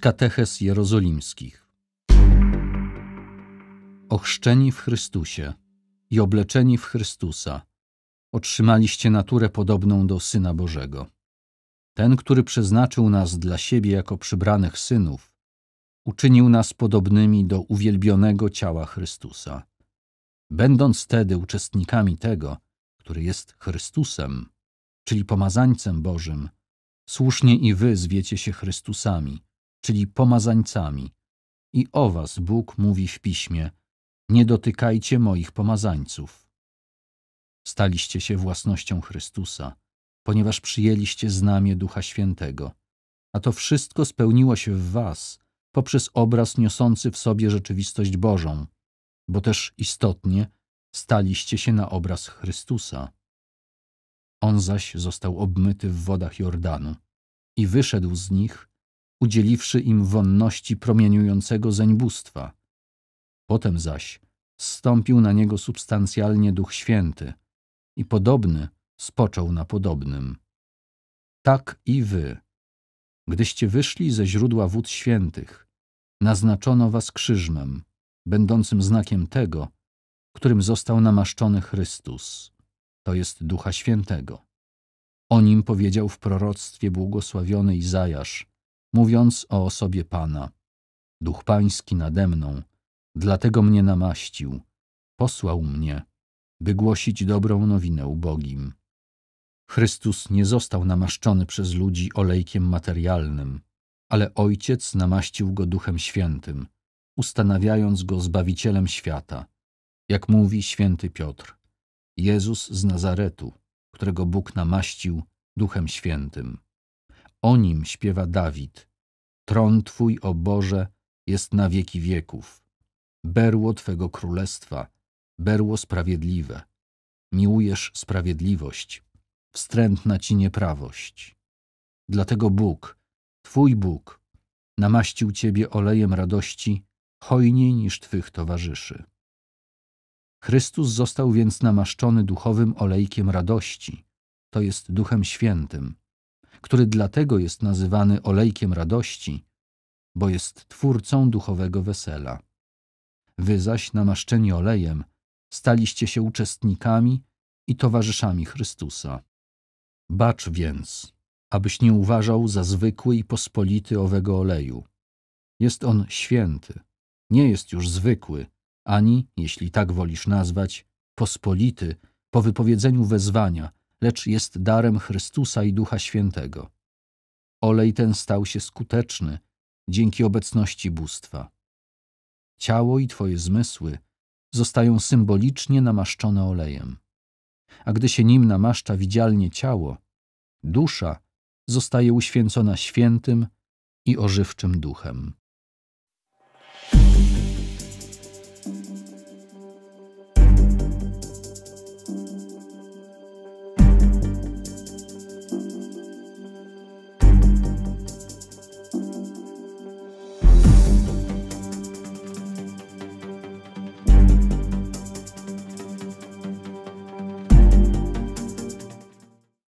kateches jerozolimskich. Ochrzczeni w Chrystusie i obleczeni w Chrystusa, otrzymaliście naturę podobną do Syna Bożego. Ten, który przeznaczył nas dla siebie jako przybranych synów, uczynił nas podobnymi do uwielbionego ciała Chrystusa. Będąc tedy uczestnikami tego, który jest Chrystusem, czyli pomazańcem Bożym, słusznie i wy zwiecie się Chrystusami, czyli pomazańcami. I o was Bóg mówi w piśmie: Nie dotykajcie moich pomazańców. Staliście się własnością Chrystusa, ponieważ przyjęliście znamie Ducha Świętego. A to wszystko spełniło się w was poprzez obraz niosący w sobie rzeczywistość Bożą, bo też istotnie staliście się na obraz Chrystusa. On zaś został obmyty w wodach Jordanu i wyszedł z nich udzieliwszy im wonności promieniującego bóstwa. Potem zaś zstąpił na niego substancjalnie Duch Święty i podobny spoczął na podobnym. Tak i wy, gdyście wyszli ze źródła wód świętych, naznaczono was krzyżmem, będącym znakiem tego, którym został namaszczony Chrystus, to jest Ducha Świętego. O nim powiedział w proroctwie błogosławiony Izajasz, mówiąc o osobie Pana. Duch Pański nade mną, dlatego mnie namaścił, posłał mnie, by głosić dobrą nowinę ubogim. Chrystus nie został namaszczony przez ludzi olejkiem materialnym, ale Ojciec namaścił go Duchem Świętym, ustanawiając go Zbawicielem świata. Jak mówi święty Piotr, Jezus z Nazaretu, którego Bóg namaścił Duchem Świętym. O nim śpiewa Dawid. Tron Twój, o Boże, jest na wieki wieków. Berło Twego królestwa, berło sprawiedliwe. Miłujesz sprawiedliwość, wstrętna Ci nieprawość. Dlatego Bóg, Twój Bóg, namaścił Ciebie olejem radości, hojniej niż Twych towarzyszy. Chrystus został więc namaszczony duchowym olejkiem radości, to jest Duchem Świętym, który dlatego jest nazywany olejkiem radości, bo jest twórcą duchowego wesela. Wy zaś, namaszczeni olejem, staliście się uczestnikami i towarzyszami Chrystusa. Bacz więc, abyś nie uważał za zwykły i pospolity owego oleju. Jest on święty, nie jest już zwykły, ani, jeśli tak wolisz nazwać, pospolity po wypowiedzeniu wezwania, lecz jest darem Chrystusa i Ducha Świętego. Olej ten stał się skuteczny dzięki obecności bóstwa. Ciało i Twoje zmysły zostają symbolicznie namaszczone olejem. A gdy się nim namaszcza widzialnie ciało, dusza zostaje uświęcona świętym i ożywczym duchem.